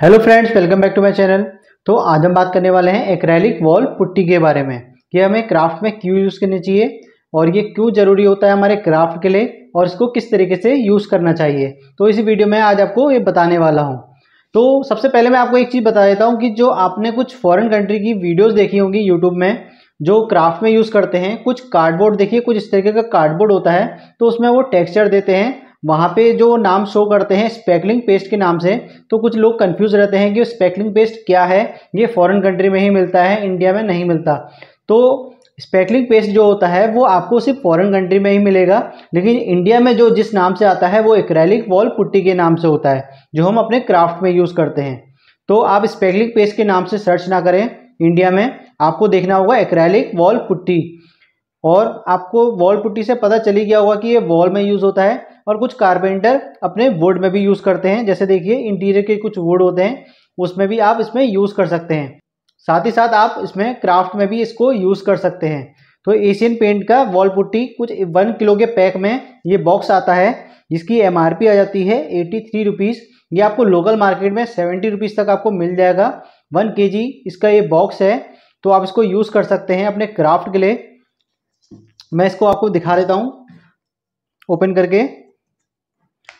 hello friends welcome back to my channel तो आज हम बात करने वाले हैं एक्रैलिक वॉल पुट्टी के बारे में कि हमें क्राफ्ट में क्यों यूज़ करनी चाहिए और ये क्यों ज़रूरी होता है हमारे क्राफ्ट के लिए और इसको किस तरीके से यूज़ करना चाहिए तो इसी वीडियो में आज आपको ये बताने वाला हूँ तो सबसे पहले मैं आपको एक चीज़ बता देता हूँ कि जो आपने कुछ फॉरन कंट्री की वीडियोज़ देखी होंगी यूट्यूब में जो क्राफ्ट में यूज़ करते हैं कुछ कार्डबोर्ड देखिए कुछ इस तरीके का कार्डबोर्ड होता है तो उसमें वो टेक्स्चर देते हैं वहाँ पे जो नाम शो करते हैं स्पेकलिंग पेस्ट के नाम से तो कुछ लोग कंफ्यूज रहते हैं कि स्पेकलिंग पेस्ट क्या है ये फॉरेन कंट्री में ही मिलता है इंडिया में नहीं मिलता तो स्पेकलिंग पेस्ट जो होता है वो आपको सिर्फ फॉरेन कंट्री में ही मिलेगा लेकिन इंडिया में जो जिस नाम से आता है वो एक्रैलिक वॉल पुट्टी के नाम से होता है जो हम अपने क्राफ्ट में यूज़ करते हैं तो आप स्पेकलिंग पेस्ट के नाम से सर्च ना करें इंडिया में आपको देखना होगा एक्रैलिक वॉल पुट्टी और आपको वॉल पुट्टी से पता चली गया होगा कि ये वॉल में यूज़ होता है और कुछ कारपेंटर अपने वुड में भी यूज़ करते हैं जैसे देखिए इंटीरियर के कुछ वुड होते हैं उसमें भी आप इसमें यूज़ कर सकते हैं साथ ही साथ आप इसमें क्राफ्ट में भी इसको यूज़ कर सकते हैं तो एशियन पेंट का वॉल पुट्टी कुछ वन किलो के पैक में ये बॉक्स आता है जिसकी एम आ जाती है एट्टी थ्री रुपीज़ ये आपको लोकल मार्केट में सेवेंटी रुपीज़ तक आपको मिल जाएगा वन के जी इसका ये बॉक्स है तो आप इसको यूज़ कर सकते हैं अपने क्राफ्ट के लिए मैं इसको आपको दिखा देता हूँ ओपन करके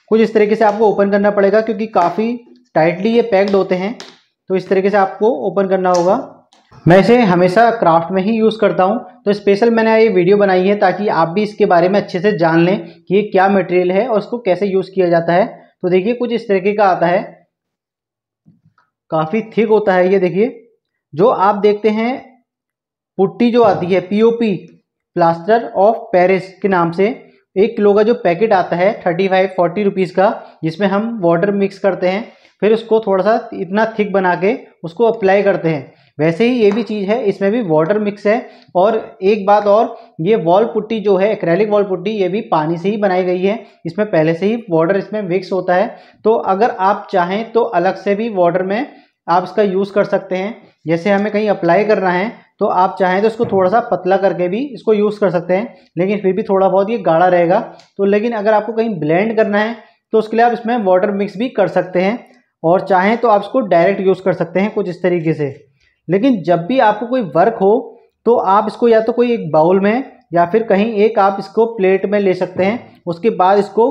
कुछ इस तरीके से आपको ओपन करना पड़ेगा क्योंकि काफ़ी टाइटली ये पैक्ड होते हैं तो इस तरीके से आपको ओपन करना होगा मैं इसे हमेशा क्राफ्ट में ही यूज़ करता हूँ तो स्पेशल मैंने ये वीडियो बनाई है ताकि आप भी इसके बारे में अच्छे से जान लें कि ये क्या मटेरियल है और इसको कैसे यूज़ किया जाता है तो देखिए कुछ इस तरीके का आता है काफ़ी थिक होता है ये देखिए जो आप देखते हैं पुट्टी जो आती है पी प्लास्टर ऑफ पेरिस के नाम से एक किलो का जो पैकेट आता है थर्टी फाइव फोर्टी रुपीज़ का जिसमें हम वाटर मिक्स करते हैं फिर उसको थोड़ा सा इतना थिक बना के उसको अप्लाई करते हैं वैसे ही ये भी चीज़ है इसमें भी वाटर मिक्स है और एक बात और ये वॉल पुट्टी जो है एक्रेलिक वॉल पुट्टी ये भी पानी से ही बनाई गई है इसमें पहले से ही वाटर इसमें मिक्स होता है तो अगर आप चाहें तो अलग से भी वाटर में आप इसका यूज़ कर सकते हैं जैसे हमें कहीं अप्लाई करना है तो आप चाहें तो इसको थोड़ा सा पतला करके भी इसको यूज़ कर सकते हैं लेकिन फिर भी थोड़ा बहुत ये गाढ़ा रहेगा तो लेकिन अगर आपको कहीं ब्लेंड करना है तो उसके लिए आप इसमें वाटर मिक्स भी कर सकते हैं और चाहें तो आप इसको डायरेक्ट यूज़ कर सकते हैं कुछ इस तरीके से लेकिन जब भी आपको कोई वर्क हो तो आप इसको या तो कोई एक बाउल में या फिर कहीं एक आप इसको प्लेट में ले सकते हैं उसके बाद इसको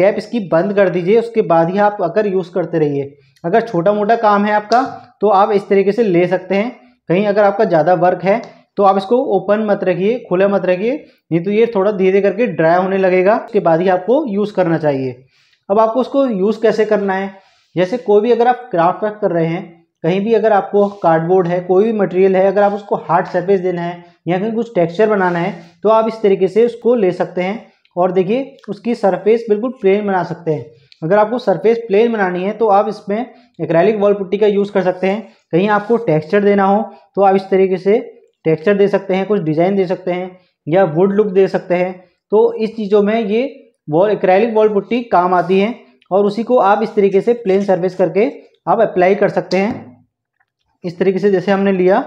कैप इसकी बंद कर दीजिए उसके बाद ही आप अगर यूज़ करते रहिए अगर छोटा मोटा काम है आपका तो आप इस तरीके से ले सकते हैं कहीं अगर आपका ज़्यादा वर्क है तो आप इसको ओपन मत रखिए खुला मत रखिए नहीं तो ये थोड़ा धीरे धीरे करके ड्राई होने लगेगा उसके बाद ही आपको यूज़ करना चाहिए अब आपको उसको यूज़ कैसे करना है जैसे कोई भी अगर आप क्राफ्ट वर्क कर रहे हैं कहीं भी अगर आपको कार्डबोर्ड है कोई भी मटेरियल है अगर आप उसको हार्ड सरफेस देना है या कहीं कुछ टेक्सचर बनाना है तो आप इस तरीके से उसको ले सकते हैं और देखिए उसकी सरफेस बिल्कुल प्लेन बना सकते हैं अगर आपको सरफेस प्लेन बनानी है तो आप इसमें एक्रैलिक वॉल पुट्टी का यूज़ कर सकते हैं कहीं आपको टेक्स्चर देना हो तो आप इस तरीके से टेक्स्चर दे सकते हैं कुछ डिज़ाइन दे सकते हैं या वुड लुक दे सकते हैं तो इस चीज़ों में ये वॉल एक्रैलिक वॉल पुट्टी काम आती है और उसी को आप इस तरीके से प्लेन सर्विस करके आप अप्लाई कर सकते हैं इस तरीके से जैसे हमने लिया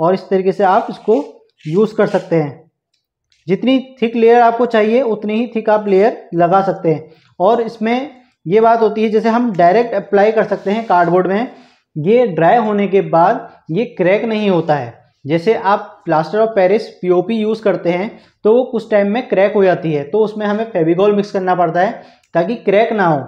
और इस तरीके से आप इसको यूज़ कर सकते हैं जितनी थिक लेयर आपको चाहिए उतनी ही थिक आप लेयर लगा सकते हैं और इसमें ये बात होती है जैसे हम डायरेक्ट अप्लाई कर सकते हैं कार्डबोर्ड में ये ड्राई होने के बाद ये क्रैक नहीं होता है जैसे आप plaster of Paris POP use करते हैं तो वो कुछ टाइम में क्रैक हो जाती है तो उसमें हमें फेविकॉल मिक्स करना पड़ता है ताकि क्रैक ना हो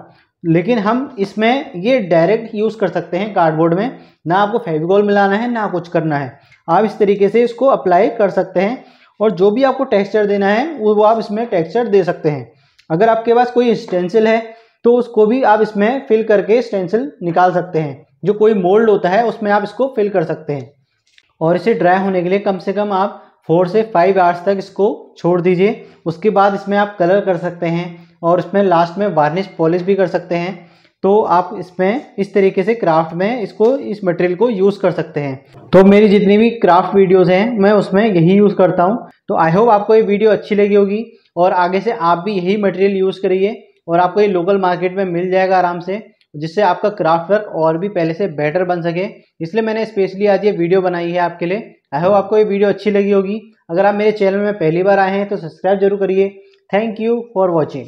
लेकिन हम इसमें ये डायरेक्ट यूज़ कर सकते हैं कार्डबोर्ड में ना आपको फेविकॉल मिलाना है ना कुछ करना है आप इस तरीके से इसको अप्लाई कर सकते हैं और जो भी आपको टेक्सचर देना है वो आप इसमें टेक्सचर दे सकते हैं अगर आपके पास कोई स्टेंसिल है तो उसको भी आप इसमें फिल करके स्टेंसिल निकाल सकते हैं जो कोई मोल्ड होता है उसमें आप इसको फिल कर सकते हैं और इसे ड्राई होने के लिए कम से कम आप फोर से फाइव आवर्स तक इसको छोड़ दीजिए उसके बाद इसमें आप कलर कर सकते हैं और इसमें लास्ट में वार्निश पॉलिश भी कर सकते हैं तो आप इसमें इस तरीके से क्राफ्ट में इसको इस मटेरियल को यूज़ कर सकते हैं तो मेरी जितनी भी क्राफ्ट वीडियोस हैं मैं उसमें यही यूज़ करता हूँ तो आई होप आपको ये वीडियो अच्छी लगी होगी और आगे से आप भी यही मटेरियल यूज़ करिए और आपको ये लोकल मार्केट में मिल जाएगा आराम से जिससे आपका क्राफ्ट वर्क और भी पहले से बेटर बन सके इसलिए मैंने स्पेशली आज ये वीडियो बनाई है आपके लिए आई होप आपको ये वीडियो अच्छी लगी होगी अगर आप मेरे चैनल में पहली बार आए हैं तो सब्सक्राइब जरूर करिए थैंक यू फॉर वॉचिंग